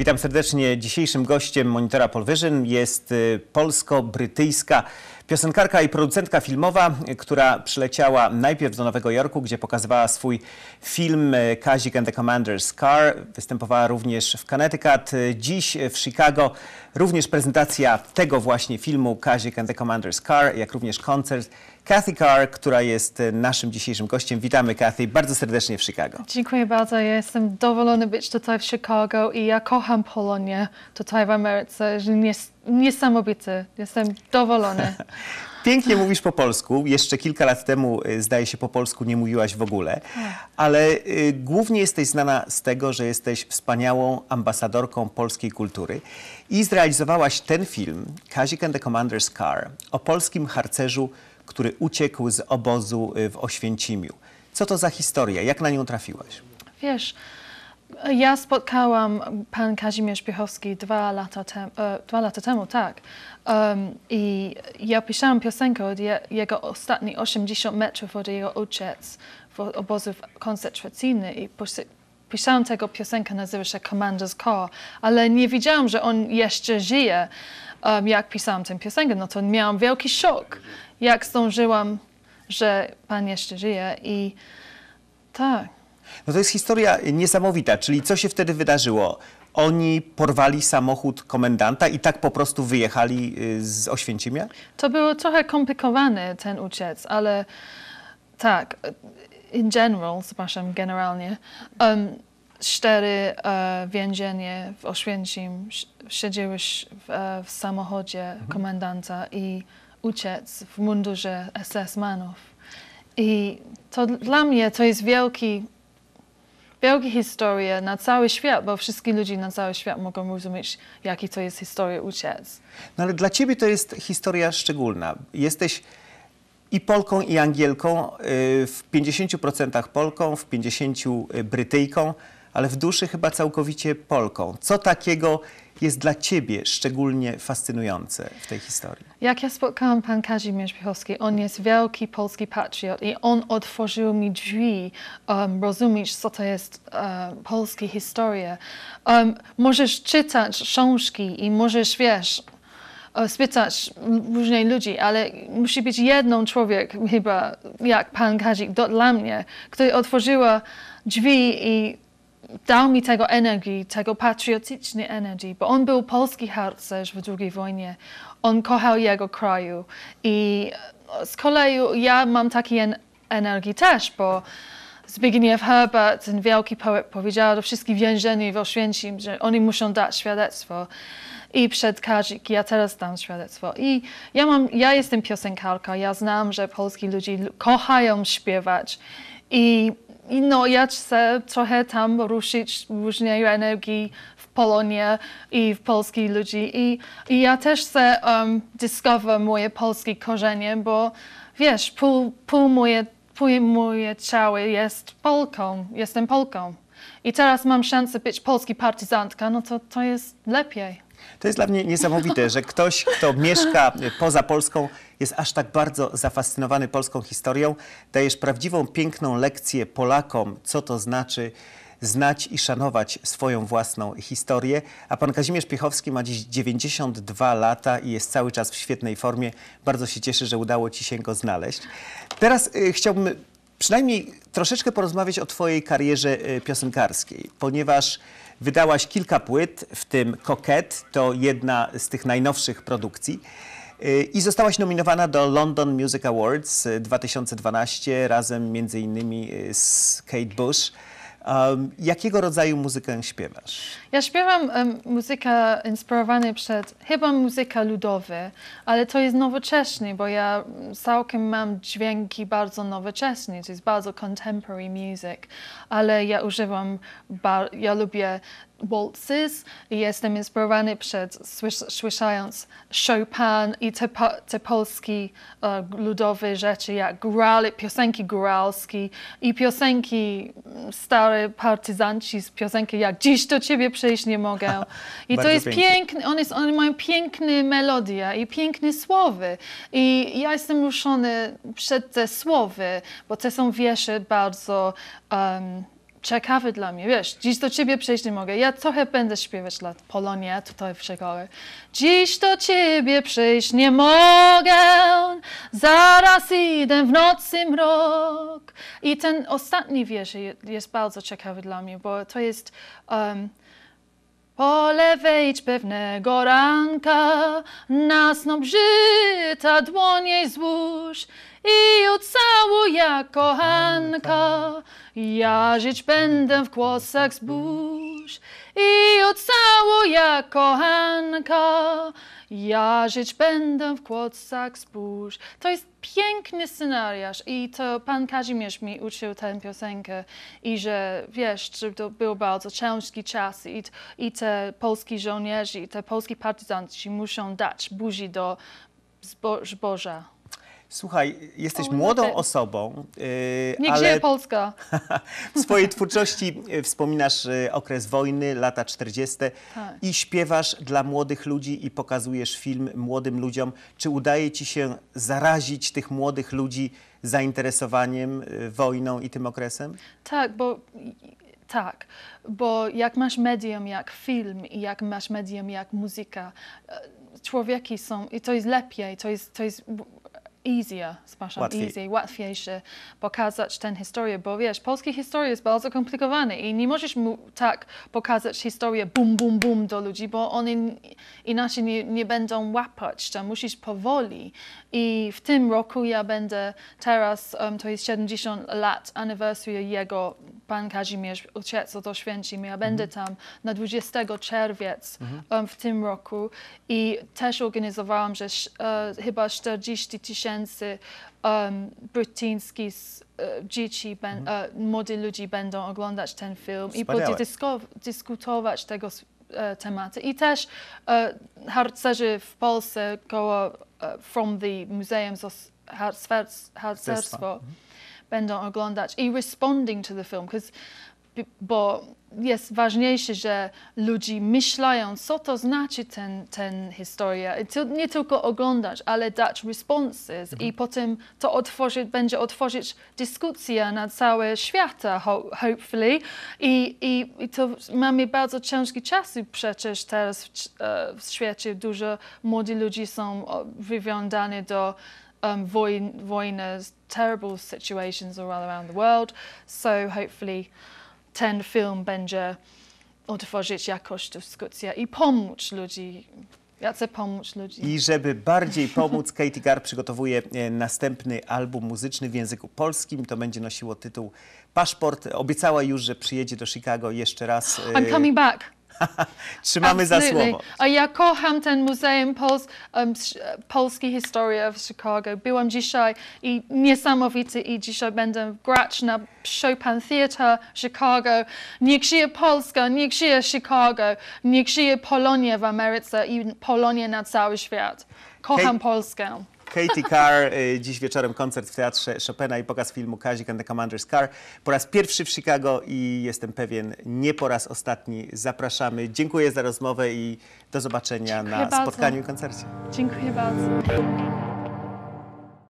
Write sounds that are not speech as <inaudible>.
Witam serdecznie. Dzisiejszym gościem Monitora Polvision jest y, polsko-brytyjska piosenkarka i producentka filmowa, która przyleciała najpierw do Nowego Jorku, gdzie pokazywała swój film y, Kazik and the Commander's Car. Występowała również w Connecticut, y, dziś w Chicago. Również prezentacja tego właśnie filmu Kazik and the Commander's Car, jak również koncert Kathy Carr, która jest e, naszym dzisiejszym gościem. Witamy Kathy bardzo serdecznie w Chicago. Dziękuję bardzo. Ja jestem dowolony być tutaj w Chicago i ja kocham Polonię tutaj w Ameryce. że Nies niesamowity. Jestem dowolony. <laughs> Pięknie mówisz po polsku. Jeszcze kilka lat temu, e, zdaje się, po polsku nie mówiłaś w ogóle, tak. ale e, głównie jesteś znana z tego, że jesteś wspaniałą ambasadorką polskiej kultury i zrealizowałaś ten film, Kazik and the Commander's Car, o polskim harcerzu który uciekł z obozu y, w Oświęcimiu. Co to za historia? Jak na nią trafiłaś? Wiesz, ja spotkałam pan Kazimierz Piechowski dwa lata, tem, e, dwa lata temu, tak. Um, I ja pisałam piosenkę od je, jego ostatnich 80 metrów od jego ojciec w obozu koncentracyjnym i pisałam tego piosenkę, nazywa się Commander's Call, ale nie wiedziałam, że on jeszcze żyje. Um, jak pisałam tę piosenkę, no to miałam wielki szok, jak zdążyłam, że Pan jeszcze żyje i tak. No to jest historia niesamowita, czyli co się wtedy wydarzyło? Oni porwali samochód komendanta i tak po prostu wyjechali y, z Oświęcimia? To było trochę komplikowane ten uciec, ale tak in general, przepraszam, generalnie, um, cztery e, więzienie w Oświęcim siedziały w, e, w, samochodzie mhm. komendanta i uciec w mundurze SS-manów. I to dla mnie to jest wielki, wielka historia na cały świat, bo wszyscy ludzie na cały świat mogą rozumieć, jaki to jest historia uciec. No ale dla ciebie to jest historia szczególna. Jesteś i Polką, i Angielką, y, w 50% Polką, w 50% y, Brytyjką, ale w duszy chyba całkowicie Polką. Co takiego jest dla Ciebie szczególnie fascynujące w tej historii? Jak ja spotkałam pan Kazimierz Piechowski, on jest wielki polski patriot i on otworzył mi drzwi um, rozumieć, co to jest um, polska historia. Um, możesz czytać książki i możesz, wiesz, spytać różnych ludzi, ale musi być jedną człowiek, chyba jak pan Kazik, do, dla mnie, który otworzyła drzwi i dał mi tego energii, tego patriotycznej energii, bo on był polski harcerz w II wojnie. On kochał jego kraju i z kolei ja mam takiej energii też, bo Zbigniew Herbert, ten wielki poet, powiedział do wszystkich więzieni w Oświęcim, że oni muszą dać świadectwo. I przed Kazik, ja teraz dam świadectwo. I ja, mam, ja jestem piosenkarka, ja znam, że polski ludzie kochają śpiewać. I, i no, ja chcę trochę tam ruszyć różnej energii w Polonie i w polskich ludzi. I, i ja też chcę um, moje polskie korzenie, bo wiesz, pół, pół moje moje ciało jest Polką, jestem Polką. I teraz mam szansę być polski partyzantka, no to to jest lepiej. To jest dla mnie niesamowite, że ktoś, kto mieszka poza Polską, jest aż tak bardzo zafascynowany polską historią. Dajesz prawdziwą, piękną lekcję Polakom, co to znaczy znać i szanować swoją własną historię. A pan Kazimierz Piechowski ma dziś 92 lata i jest cały czas w świetnej formie. Bardzo się cieszę, że udało ci się go znaleźć. Teraz y, chciałbym przynajmniej troszeczkę porozmawiać o twojej karierze y, piosenkarskiej, ponieważ wydałaś kilka płyt, w tym Koket, to jedna z tych najnowszych produkcji. Y, I zostałaś nominowana do London Music Awards 2012 y, razem między innymi z Kate Bush. Um, jakiego rodzaju muzykę śpiewasz? Ja śpiewam um, muzykę inspirowaną przez chyba muzykę ludową, ale to jest nowoczesny, bo ja całkiem mam dźwięki bardzo nowoczesne, to jest bardzo contemporary music, ale ja używam, ja lubię waltzes i jestem inspirowany przed słyszając Chopin i te, te polskie uh, ludowe rzeczy, jak piosenki góralskie i piosenki mm, stare partyzanci, z piosenki jak Dziś do ciebie przejść nie mogę. <laughs> I to jest piękne, piękny, one, one mają piękne melodie i piękne słowy. I ja jestem ruszony przed te słowy, bo te są wiersze bardzo um, ciekawy dla mnie. Wiesz, dziś do ciebie przejść nie mogę. Ja trochę będę śpiewać dla Polonia, tutaj w szkole. Dziś do ciebie przejść nie mogę, zaraz idę w nocy mrok. I ten ostatni wiersz jest bardzo ciekawy dla mnie, bo to jest... Um, Pole wejdź pewnego ranka, nas nobrzyta dłonie złóż, i ocała kochanka. Ja żyć będę w kłosach zbóż i ocała kochanka. Ja żyć będę w kłosach zbóż. To jest piękny scenariusz i to pan Kazimierz mi uczył tę piosenkę i że wiesz, że to był bardzo ciężki czas i, i te polski żołnierze i te polski partyzanci muszą dać buzi do zbo zboża. Słuchaj, jesteś no młodą tak. osobą, yy, Nie ale... Polska. <laughs> w swojej twórczości y, wspominasz y, okres wojny, lata 40. Tak. i śpiewasz dla młodych ludzi i pokazujesz film młodym ludziom. Czy udaje ci się zarazić tych młodych ludzi zainteresowaniem y, wojną i tym okresem? Tak, bo tak, bo jak masz medium jak film i jak masz medium jak muzyka, człowieki są i to jest lepiej, to jest, to jest easier, przepraszam, Łatwiej. easy, łatwiejsze pokazać tę historię, bo wiesz, Polski historia jest bardzo komplikowana i nie możesz mu tak pokazać historię bum, bum, bum do ludzi, bo oni inaczej nie, nie będą łapać, to musisz powoli. I w tym roku ja będę teraz, um, to jest 70 lat anniversary jego, pan Kazimierz Uciec do Święcim, ja mhm. będę tam na 20 czerwiec mm um, w tym roku i też organizowałam, że uh, chyba 40 tysięcy Jense, uh, um, Brutiński, dzieci uh, ben, mhm. Uh, młodych ludzi będą oglądać ten film Wspaniałe. i tego I też harcerzy w Polsce koło From the Museum Harcerstwo mhm. będą oglądać i responding to the film, because bo jest ważniejsze, że ludzie myślają, co to znaczy ten, ten historia. Nie tylko oglądać, ale dać responses mhm. i potem to otworzyć, będzie otworzyć dyskusję na cały świat, hopefully. I, i, I to mamy bardzo ciężki czas przecież teraz w, e, w świecie. Dużo młodych ludzi są wywiązani do um, wojny, terrible situations all around the world. So hopefully ten film będzie otworzyć jakoś dyskusję i pomóc ludzi. chcę pomóc ludzi. I żeby bardziej pomóc, <laughs> Katie Gar przygotowuje e, następny album muzyczny w języku polskim. To będzie nosiło tytuł Paszport. Obiecała już, że przyjedzie do Chicago jeszcze raz. I'm e, coming back. <laughs> Trzymamy Absolutely. za słowo. A ja kocham ten Muzeum Pols um, Polskiej Historii w Chicago. Byłam dzisiaj i niesamowity i dzisiaj będę grać na Chopin Theatre Chicago. Niech żyje Polska, niech żyje Chicago, niech żyje Polonia w Ameryce i Polonia na cały świat. Kocham Polskę. Katie Carr, y, dziś wieczorem koncert w Teatrze Chopina i pokaz filmu Kazik and the Commander's Car. Po raz pierwszy w Chicago i jestem pewien, nie po raz ostatni. Zapraszamy. Dziękuję za rozmowę i do zobaczenia Dziękuję na bardzo. spotkaniu i koncercie. Dziękuję bardzo.